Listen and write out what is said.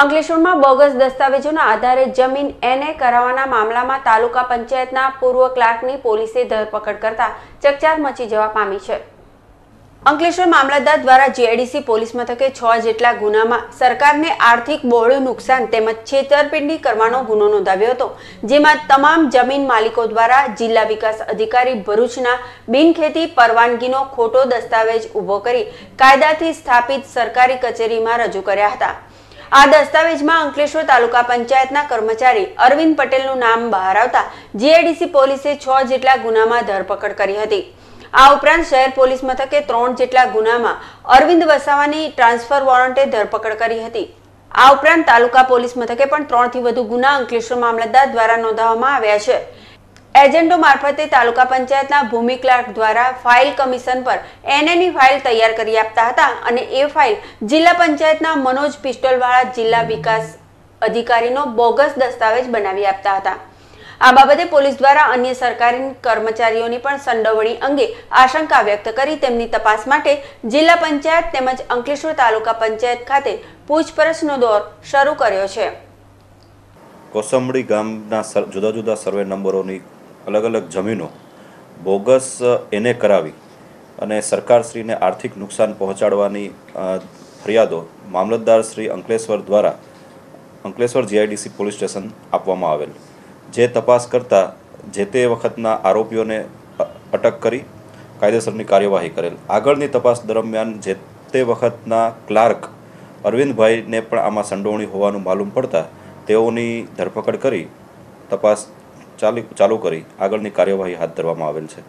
અંકલેશ્વરમાં બોગસ દસ્તાવેજોના આધારે જમીન એને કરાવવાના મામલામાં તાલુકા પંચાયતના પૂર્વ ક્લાર્કની પોલીસે ધરપકડ કરતા ચકચાર મચી જવા પામી છે અંકલેશ્વર મામલતદાર દ્વારા જીઆઈડીસી પોલીસ મથકે છ જેટલા ગુનામાં સરકારને આર્થિક બહોળું નુકસાન તેમજ છેતરપિંડી કરવાનો ગુનો નોંધાવ્યો હતો જેમાં તમામ જમીન માલિકો દ્વારા જિલ્લા વિકાસ અધિકારી ભરૂચના બિનખેતી પરવાનગીનો ખોટો દસ્તાવેજ ઊભો કરી કાયદાથી સ્થાપિત સરકારી કચેરીમાં રજૂ કર્યા હતા આ દસ્તાવેજમાં અંકલેશ્વર તાલુકા પંચાયતના કર્મચારી અરવિંદ પટેલનું નામ બહાર આવતા જીઆઈડીસી પોલીસે છ જેટલા ગુનામાં ધરપકડ કરી હતી આ ઉપરાંત શહેર પોલીસ મથકે ત્રણ જેટલા ગુનામાં અરવિંદ વસાવાની ટ્રાન્સફર વોરંટે ધરપકડ કરી હતી આ ઉપરાંત તાલુકા પોલીસ મથકે પણ ત્રણથી વધુ ગુના અંકલેશ્વર મામલતદાર દ્વારા નોંધાવવામાં આવ્યા છે એજન્ટો મારફતે તાલુકા પંચાયતના ભૂમિ ક્લાર્ક દ્વારા ફાઇલ કમિશન પર એનએની ફાઇલ તૈયાર કરી આપતા હતા અને એ ફાઇલ જિલ્લા પંચાયતના મનોજ પિસ્ટોલવાળા જિલ્લા વિકાસ અધિકારીનો બોગસ દસ્તાવેજ બનાવી આપતા હતા આ બાબતે પોલીસ દ્વારા અન્ય સરકારી કર્મચારીઓની પણ સંડોવણી અંગે આશંકા વ્યક્ત કરી તેમની તપાસ માટે જિલ્લા પંચાયત તેમજ અંકલેશ્વર તાલુકા પંચાયત ખાતે પૂછપરછનો દોર શરૂ કર્યો છે કોસંબડી ગામના જુદા જુદા સર્વે નંબરોની અલગ અલગ જમીનો બોગસ એને કરાવી અને સરકારશ્રીને આર્થિક નુકસાન પહોંચાડવાની ફરિયાદો મામલતદાર શ્રી અંકલેશ્વર દ્વારા અંકલેશ્વર જીઆઈડીસી પોલીસ સ્ટેશન આપવામાં આવેલ જે તપાસ કરતાં જે તે વખતના આરોપીઓને અટક કરી કાયદેસરની કાર્યવાહી કરેલ આગળની તપાસ દરમિયાન જે તે વખતના ક્લાર્ક અરવિંદભાઈને પણ આમાં સંડોવણી હોવાનું માલુમ પડતા તેઓની ધરપકડ કરી તપાસ ચાલી ચાલુ કરી આગળની કાર્યવાહી હાથ ધરવામાં આવેલ છે